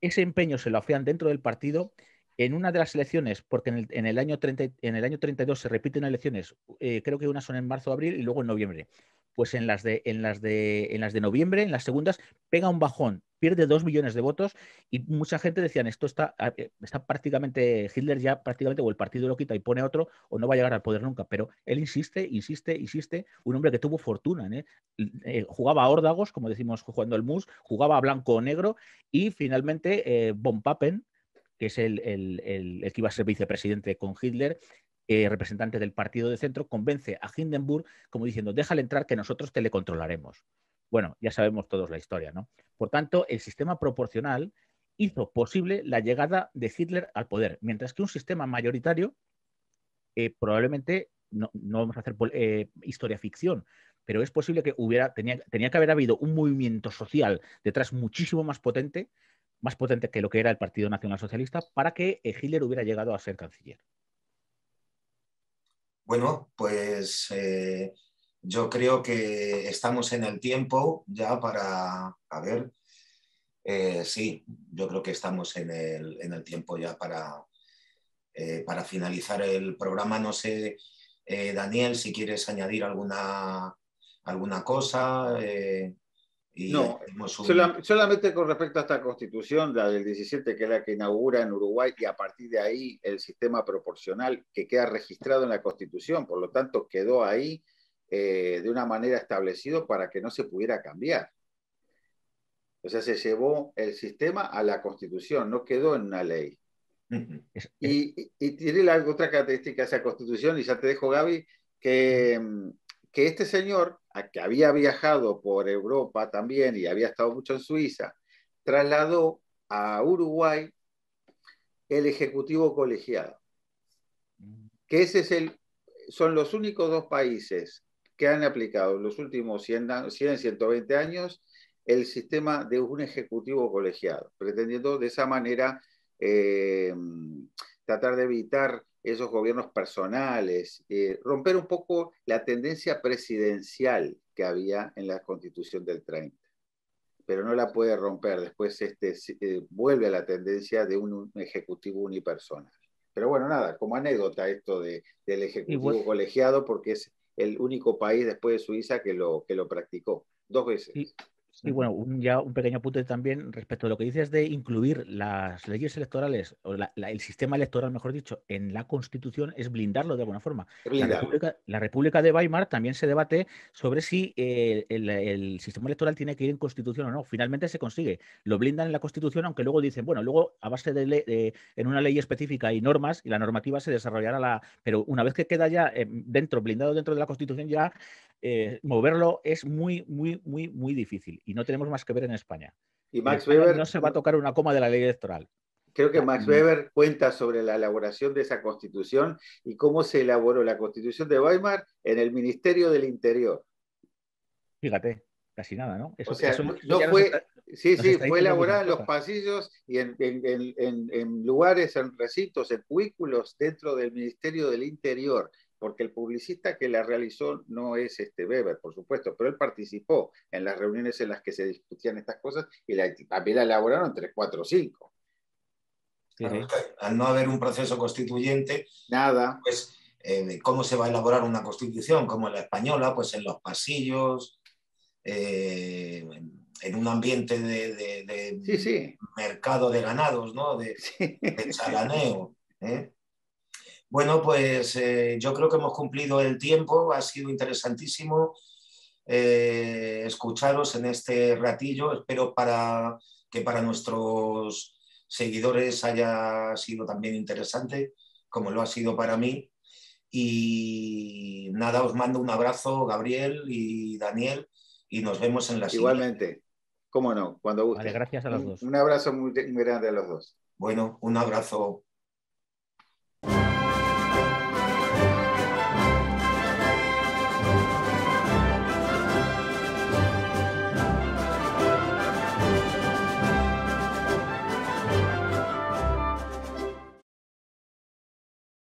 ese empeño se lo afían dentro del partido. En una de las elecciones, porque en el, año, 30, en el año 32 se repiten elecciones, eh, creo que unas son en marzo abril y luego en noviembre pues en las de, en las de, en las de noviembre, en las segundas, pega un bajón, pierde dos millones de votos y mucha gente decía, esto está, ah, eh, está prácticamente, Hitler ya prácticamente o el partido lo quita y pone otro o no va a llegar al poder nunca, pero él insiste, insiste, insiste, un hombre que tuvo fortuna, eh, eh, jugaba a órdagos, como decimos jugando al mus, jugaba a blanco o negro y finalmente eh, Von Papen, que es el, el, que iba a ser vicepresidente con Hitler, eh, representante del partido de centro, convence a Hindenburg como diciendo, déjale entrar que nosotros te le controlaremos. Bueno, ya sabemos todos la historia, ¿no? Por tanto, el sistema proporcional hizo posible la llegada de Hitler al poder, mientras que un sistema mayoritario eh, probablemente, no, vamos a hacer eh, historia ficción, pero es posible que hubiera, tenía, tenía que haber habido un movimiento social detrás muchísimo más potente, más potente que lo que era el Partido Nacional Socialista, para que Hitler hubiera llegado a ser canciller. Bueno, pues eh, yo creo que estamos en el tiempo ya para, a ver, eh, sí, yo creo que estamos en el, tiempo ya para, eh, para finalizar el programa. No sé, Daniel, si quieres añadir alguna, alguna cosa no, solamente con respecto a esta constitución, la del 17, que es la que inaugura en Uruguay, y a partir de ahí el sistema proporcional que queda registrado en la constitución, por lo tanto quedó ahí eh, de una manera establecido para que no se pudiera cambiar. O sea, se llevó el sistema a la constitución, no quedó en una ley. y, tiene la otra característica esa constitución, y ya te dejo Gaby, que que este señor, que había viajado por Europa también y había estado mucho en Suiza, trasladó a Uruguay el Ejecutivo Colegiado, mm. que ese es el, son los únicos dos países que han aplicado en los últimos 100, 100 120 años el sistema de un ejecutivo colegiado, pretendiendo de esa manera eh, tratar de evitar esos gobiernos personales, eh, romper un poco la tendencia presidencial que había en la constitución del 30, pero no la puede romper, después este, eh, vuelve a la tendencia de un, ejecutivo unipersonal. Pero bueno, nada, como anécdota esto de, del ejecutivo colegiado, porque es el único país después de Suiza que lo, que lo practicó, dos veces. Y bueno, ya un pequeño apunte también respecto a lo que dices de incluir las leyes electorales, o el sistema electoral, mejor dicho, en la Constitución, es blindarlo de alguna forma. La República, la República, de Weimar también se debate sobre si eh, el, sistema electoral tiene que ir en Constitución o no. Finalmente se consigue. Lo blindan en la Constitución, aunque luego dicen, bueno, luego a base de, en una ley específica y normas, y la normativa se desarrollará la... Pero una vez que queda ya em, dentro, blindado dentro de la Constitución, ya eh, moverlo es muy, muy, muy, muy difícil y no tenemos más que ver en España. Y Max Weber. No se va a tocar una coma de la ley electoral. Creo que Max mm. Weber cuenta sobre la elaboración de esa constitución y cómo se elaboró la constitución de Weimar en el Ministerio del Interior. Fíjate, casi nada, ¿no? fue, sí, sí, fue elaborada en los pasillos y en, lugares, en recintos, en cubículos dentro del Ministerio del Interior porque el publicista que la realizó no es este Weber, por supuesto, pero él participó en las reuniones en las que se discutían estas cosas y la, también la elaboraron 3, cuatro o cinco Al no haber un proceso constituyente, nada. Pues, eh, ¿cómo se va a elaborar una constitución como la española? Pues en los pasillos, eh, en un ambiente de, mercado de ganados, ¿no? De, de chalaneo. ¿eh? Bueno, pues eh, yo creo que hemos cumplido el tiempo, ha sido interesantísimo eh, escucharos en este ratillo, espero que para nuestros seguidores haya sido también interesante, como lo ha sido para mí. Y nada, os mando un abrazo, Gabriel y Daniel, y nos vemos en la siguiente. Igualmente, cómo no, cuando guste. gracias a los dos. Un, abrazo muy grande a los dos. Bueno, un abrazo.